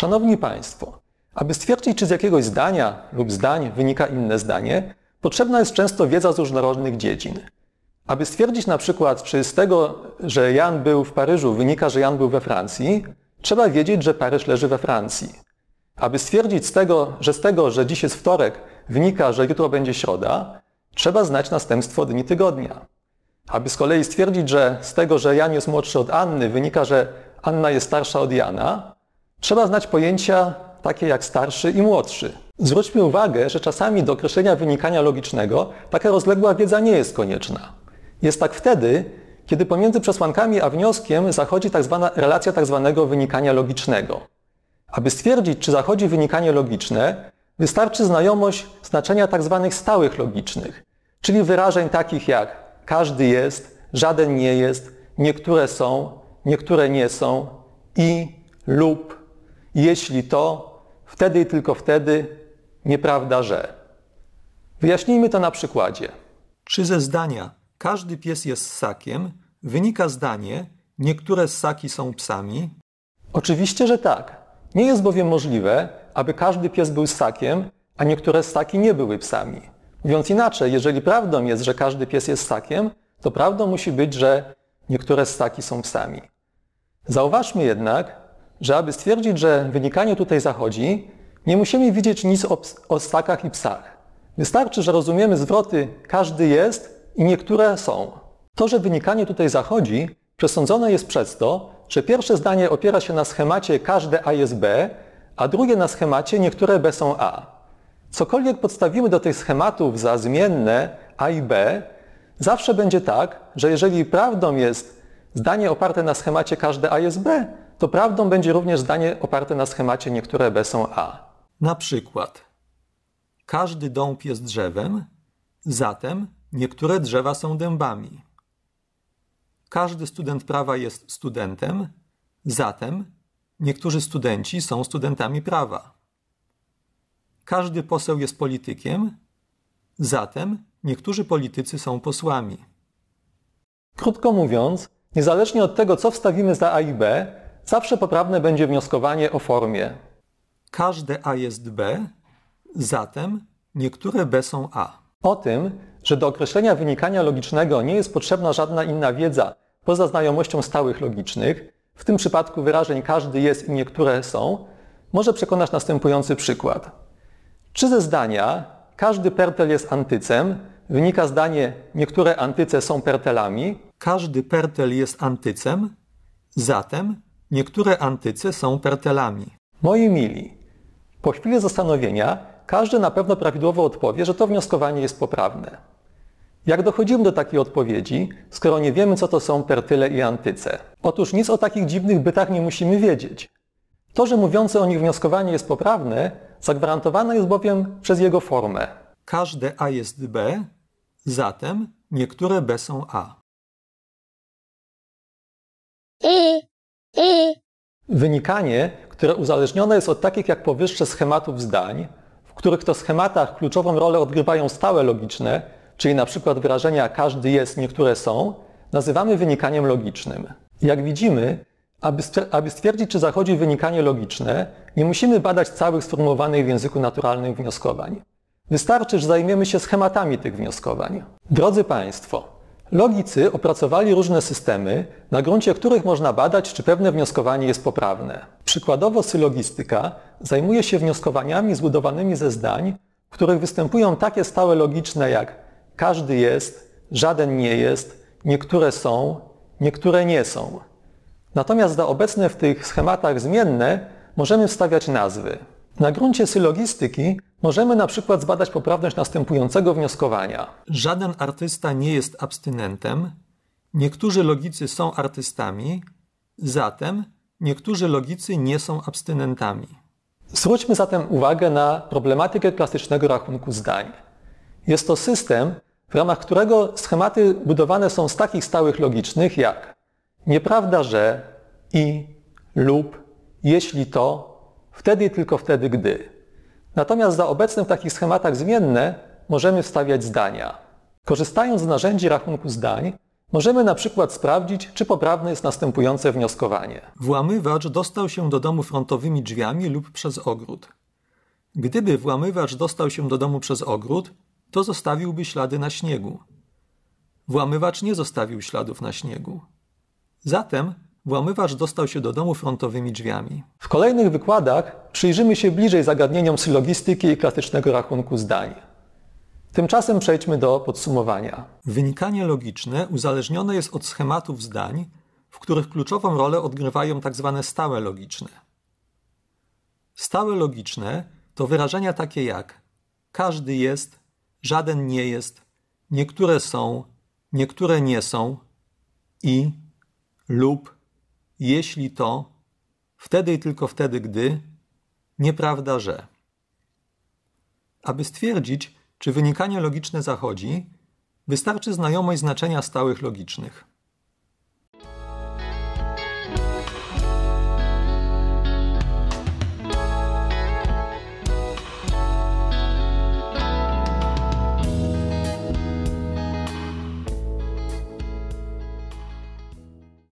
Szanowni Państwo, aby stwierdzić, czy z jakiegoś zdania lub zdań wynika inne zdanie, potrzebna jest często wiedza z różnorodnych dziedzin. Aby stwierdzić na przykład, czy z tego, że Jan był w Paryżu, wynika, że Jan był we Francji, trzeba wiedzieć, że Paryż leży we Francji. Aby stwierdzić, z tego, że z tego, że dziś jest wtorek, wynika, że jutro będzie środa, trzeba znać następstwo dni tygodnia. Aby z kolei stwierdzić, że z tego, że Jan jest młodszy od Anny, wynika, że Anna jest starsza od Jana, trzeba znać pojęcia takie jak starszy i młodszy. Zwróćmy uwagę, że czasami do określenia wynikania logicznego taka rozległa wiedza nie jest konieczna. Jest tak wtedy, kiedy pomiędzy przesłankami a wnioskiem zachodzi tzw. Tak relacja tzw. Tak wynikania logicznego. Aby stwierdzić, czy zachodzi wynikanie logiczne, wystarczy znajomość znaczenia tzw. Tak stałych logicznych, czyli wyrażeń takich jak każdy jest, żaden nie jest, niektóre są, niektóre nie są, i, lub, jeśli to, wtedy i tylko wtedy, nieprawda, że. Wyjaśnijmy to na przykładzie. Czy ze zdania każdy pies jest ssakiem wynika zdanie niektóre ssaki są psami? Oczywiście, że tak. Nie jest bowiem możliwe, aby każdy pies był ssakiem, a niektóre ssaki nie były psami. Mówiąc inaczej, jeżeli prawdą jest, że każdy pies jest ssakiem, to prawdą musi być, że niektóre ssaki są psami. Zauważmy jednak, że aby stwierdzić, że wynikanie tutaj zachodzi, nie musimy widzieć nic o, o ssakach i psach. Wystarczy, że rozumiemy zwroty każdy jest i niektóre są. To, że wynikanie tutaj zachodzi, przesądzone jest przez to, że pierwsze zdanie opiera się na schemacie każde A jest B, a drugie na schemacie niektóre B są A. Cokolwiek podstawimy do tych schematów za zmienne A i B, zawsze będzie tak, że jeżeli prawdą jest zdanie oparte na schemacie każde A jest B, to prawdą będzie również zdanie oparte na schemacie niektóre B są A. Na przykład każdy dąb jest drzewem, zatem niektóre drzewa są dębami. Każdy student prawa jest studentem, zatem niektórzy studenci są studentami prawa. Każdy poseł jest politykiem, zatem niektórzy politycy są posłami. Krótko mówiąc, niezależnie od tego, co wstawimy za A i B, Zawsze poprawne będzie wnioskowanie o formie. Każde A jest B, zatem niektóre B są A. O tym, że do określenia wynikania logicznego nie jest potrzebna żadna inna wiedza poza znajomością stałych logicznych, w tym przypadku wyrażeń każdy jest i niektóre są, może przekonać następujący przykład. Czy ze zdania każdy pertel jest antycem wynika zdanie niektóre antyce są pertelami? Każdy pertel jest antycem, zatem Niektóre antyce są pertelami. Moi mili, po chwili zastanowienia każdy na pewno prawidłowo odpowie, że to wnioskowanie jest poprawne. Jak dochodzimy do takiej odpowiedzi, skoro nie wiemy, co to są pertyle i antyce? Otóż nic o takich dziwnych bytach nie musimy wiedzieć. To, że mówiące o nich wnioskowanie jest poprawne, zagwarantowane jest bowiem przez jego formę. Każde A jest B, zatem niektóre B są A. I Wynikanie, które uzależnione jest od takich jak powyższe schematów zdań, w których to schematach kluczową rolę odgrywają stałe logiczne, czyli na przykład wyrażenia każdy jest, niektóre są, nazywamy wynikaniem logicznym. Jak widzimy, aby stwierdzić, czy zachodzi wynikanie logiczne, nie musimy badać całych sformułowanych w języku naturalnym wnioskowań. Wystarczy, że zajmiemy się schematami tych wnioskowań. Drodzy Państwo, Logicy opracowali różne systemy, na gruncie których można badać, czy pewne wnioskowanie jest poprawne. Przykładowo sylogistyka zajmuje się wnioskowaniami zbudowanymi ze zdań, w których występują takie stałe logiczne jak każdy jest, żaden nie jest, niektóre są, niektóre nie są. Natomiast za obecne w tych schematach zmienne możemy wstawiać nazwy. Na gruncie sylogistyki możemy na przykład zbadać poprawność następującego wnioskowania. Żaden artysta nie jest abstynentem, niektórzy logicy są artystami, zatem niektórzy logicy nie są abstynentami. Zwróćmy zatem uwagę na problematykę klasycznego rachunku zdań. Jest to system, w ramach którego schematy budowane są z takich stałych logicznych jak nieprawda, że i lub jeśli to Wtedy i tylko wtedy, gdy. Natomiast za obecne w takich schematach zmienne możemy wstawiać zdania. Korzystając z narzędzi rachunku zdań, możemy na przykład sprawdzić, czy poprawne jest następujące wnioskowanie. Włamywacz dostał się do domu frontowymi drzwiami lub przez ogród. Gdyby włamywacz dostał się do domu przez ogród, to zostawiłby ślady na śniegu. Włamywacz nie zostawił śladów na śniegu. Zatem Włamywacz dostał się do domu frontowymi drzwiami. W kolejnych wykładach przyjrzymy się bliżej zagadnieniom sylogistyki i klasycznego rachunku zdań. Tymczasem przejdźmy do podsumowania. Wynikanie logiczne uzależnione jest od schematów zdań, w których kluczową rolę odgrywają tzw. Tak stałe logiczne. Stałe logiczne to wyrażenia takie jak każdy jest, żaden nie jest, niektóre są, niektóre nie są i lub jeśli to wtedy i tylko wtedy, gdy nieprawda, że. Aby stwierdzić, czy wynikanie logiczne zachodzi, wystarczy znajomość znaczenia stałych logicznych.